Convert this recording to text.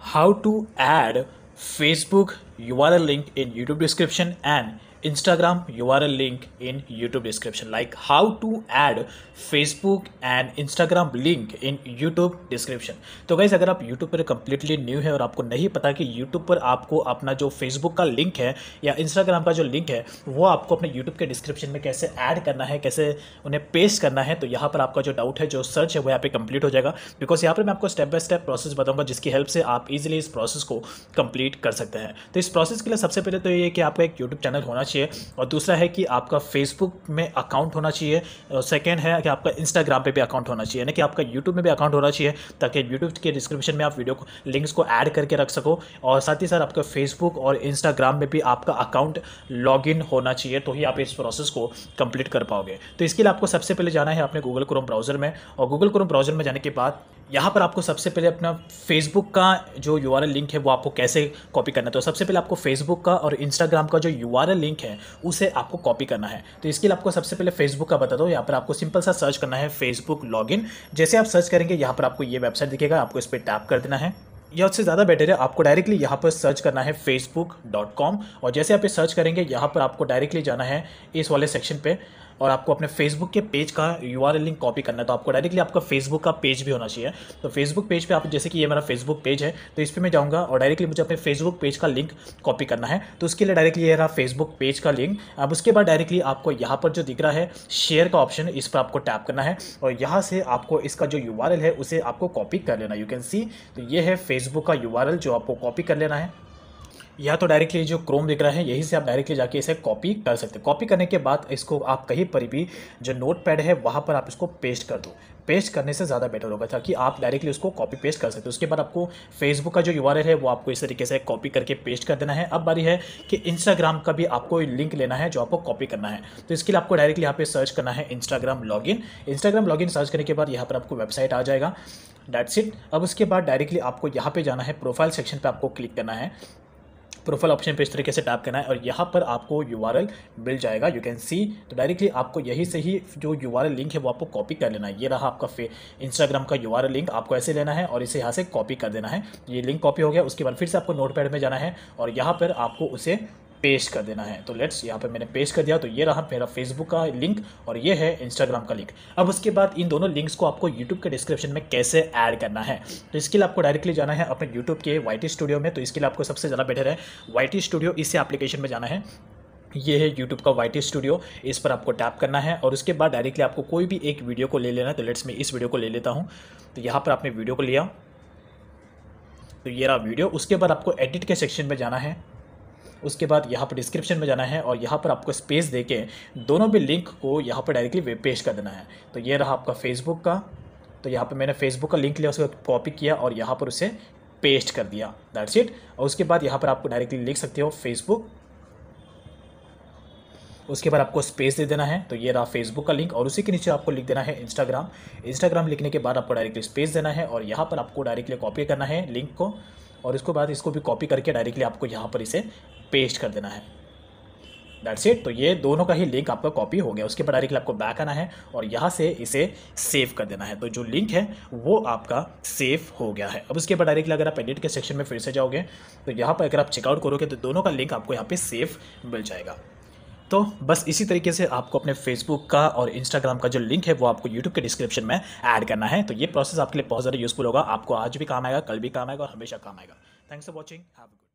how to add Facebook URL link in YouTube description and Instagram URL link in YouTube description like how to add Facebook and Instagram link in YouTube description तो guys अगर आप YouTube पर completely new है और आपको नहीं पता कि YouTube पर आपको अपना जो Facebook का लिंक है या Instagram का जो लिंक है वो आपको अपने YouTube के डिस्क्रिप्शन में कैसे ऐड करना है कैसे उन्हें paste करना है तो यहाँ पर आपका जो डाउट है जो सर्च है वो यहाँ पे कंप्लीट हो जाएगा बिकॉज यहाँ पर मैं आपको स्टेप बाय स्टेप प्रोसेस बताऊँगा जिसकी हेल्प से आप easily इस प्रोसेस को कंप्लीट कर सकते हैं तो इस प्रोसेस के लिए सबसे पहले तो ये कि आपका एक यूट्यूब चैनल होना चाहिए और दूसरा है कि आपका फेसबुक में अकाउंट होना चाहिए सेकेंड है कि आपका इंस्टाग्राम पर भी अकाउंट होना चाहिए यानी कि आपका यूट्यूब में भी अकाउंट होना चाहिए ताकि यूट्यूब के डिस्क्रिप्शन में आप वीडियो को लिंक्स को ऐड करके रख सको और साथ ही साथ आपका फेसबुक और इंस्टाग्राम में भी आपका अकाउंट लॉग इन होना चाहिए तो ही आप इस प्रोसेस को कंप्लीट कर पाओगे तो इसके लिए आपको सबसे पहले जाना है अपने गूगल क्रोम ब्राउज़र में और गूगल क्रोम ब्राउज़र में जाने के बाद यहाँ पर आपको सबसे पहले अपना फेसबुक का जो यू लिंक है वो आपको कैसे कॉपी करना है तो सबसे पहले आपको फेसबुक का और इंस्टाग्राम का जो यू लिंक है उसे आपको कॉपी करना है तो इसके लिए आपको सबसे पहले फेसबुक का बता दो यहाँ पर आपको सिंपल सा सर्च करना है फेसबुक लॉगिन जैसे आप सर्च करेंगे यहाँ पर आपको ये वेबसाइट दिखेगा आपको इस पर टैप कर देना है या उससे ज़्यादा बेटर है आपको डायरेक्टली यहाँ पर सर्च करना है facebook.com और जैसे आप ये सर्च करेंगे यहाँ पर आपको डायरेक्टली जाना है इस वाले सेक्शन पे और आपको अपने फेसबुक के पेज का यू आर लिंक कॉपी करना है तो आपको डायरेक्टली आपका फेसबुक का पेज भी होना चाहिए तो फेसबुक पेज पर आप जैसे कि ये मेरा फेसबुक पेज है तो इस पर मैं जाऊँगा और डायरेक्टली मुझे अपने फेसबुक पेज का लिंक कॉपी करना है तो उसके लिए डायरेक्टली ये रहा फेसबुक पेज का लिंक अब उसके बाद डायरेक्टली आपको यहाँ पर जो दिख रहा है शेयर का ऑप्शन इस पर आपको टैप करना है और यहाँ से आपको इसका जो यू है उसे आपको कॉपी कर लेना यू कैन सी तो ये है फेसबुक का यू जो आपको कॉपी कर लेना है या तो डायरेक्टली जो क्रोम दिख रहा है यही से आप डायरेक्टली जाके इसे कॉपी कर सकते हैं कॉपी करने के बाद इसको आप कहीं पर भी जो नोट पैड है वहाँ पर आप इसको पेस्ट कर दो पेस्ट करने से ज़्यादा बेटर होगा ताकि आप डायरेक्टली उसको कॉपी पेस्ट कर सकते हो उसके बाद आपको फेसबुक का जो यू है वो आपको इस तरीके से कॉपी करके पेस्ट कर देना है अब बारी है कि इंस्टाग्राम का भी आपको लिंक लेना है जो आपको कॉपी करना है तो इसके लिए आपको डायरेक्टली यहाँ पर सर्च करना है Instagram log in Instagram login search करने के बाद यहाँ पर आपको वेबसाइट आ जाएगा डेट्स इट अब उसके बाद डायरेक्टली आपको यहाँ पे जाना है प्रोफाइल सेक्शन पे आपको क्लिक करना है प्रोफाइल ऑप्शन पे इस तरीके से टैप करना है और यहाँ पर आपको यू मिल जाएगा यू कैन सी तो डायरेक्टली आपको यहीं से ही जो यू लिंक है वो आपको कॉपी कर लेना है ये रहा आपका फे इंस्टाग्राम का यू लिंक आपको ऐसे लेना है और इसे यहाँ से कॉपी कर देना है ये लिंक कॉपी हो गया उसके बाद फिर से आपको नोट में जाना है और यहाँ पर आपको उसे पेस्ट कर देना है तो लेट्स यहाँ पे मैंने पेस्ट कर दिया तो ये रहा मेरा फेसबुक का लिंक और ये है इंस्टाग्राम का लिंक अब उसके बाद इन दोनों लिंक्स को आपको यूट्यूब के डिस्क्रिप्शन में कैसे ऐड करना है तो इसके लिए आपको डायरेक्टली जाना है अपने यूट्यूब के वाई स्टूडियो में तो इसके लिए आपको सबसे ज़्यादा बेटर है वाई स्टूडियो इसी एप्लीकेशन में जाना है ये है YouTube का वाई स्टूडियो इस पर आपको टैप करना है और उसके बाद डायरेक्टली आपको कोई भी एक वीडियो को ले लेना है तो लेट्स मैं इस वीडियो को ले लेता हूँ तो यहाँ पर आपने वीडियो को लिया तो ये रहा वीडियो उसके बाद आपको एडिट के सेक्शन में जाना है उसके बाद यहाँ पर डिस्क्रिप्शन में जाना है और यहाँ पर आपको स्पेस दे के दोनों भी लिंक को यहाँ पर डायरेक्टली वेब पेज कर देना है तो ये रहा आपका फेसबुक का तो यहाँ पर मैंने फेसबुक का लिंक लिया उसको कॉपी किया और यहाँ पर उसे पेस्ट कर दिया दैट्स इट और उसके बाद यहाँ पर आपको डायरेक्टली लिख सकते हो फेसबुक उसके बाद आपको स्पेस दे देना है तो ये रहा फेसबुक का लिंक और उसी के नीचे आपको लिख देना है इंस्टाग्राम इंस्टाग्राम लिखने के बाद आपको डायरेक्टली स्पेस देना है और यहाँ पर आपको डायरेक्टली कॉपी करना है लिंक को और उसके बाद इसको भी कॉपी करके डायरेक्टली आपको यहाँ पर इसे पेस्ट कर देना है दैट्स इट तो ये दोनों का ही लिंक आपका कॉपी हो गया उसके बाद डायरेक्टली आपको बैक आना है और यहाँ से इसे सेव कर देना है तो जो लिंक है वो आपका सेव हो गया है अब उसके बाद डायरेक्टली अगर आप एडिट के सेक्शन में फिर से जाओगे तो यहाँ पर अगर आप चेकआउट करोगे तो दोनों का लिंक आपको यहाँ पर सेव मिल जाएगा तो बस इसी तरीके से आपको अपने फेसबुक का और इंस्टाग्राम का जो लिंक है वो आपको यूट्यूब के डिस्क्रिप्शन में ऐड करना है तो ये प्रोसेस आपके लिए बहुत ज़्यादा यूज़फुल होगा आपको आज भी काम आएगा कल भी काम आएगा और हमेशा काम आएगा thanks for watching have good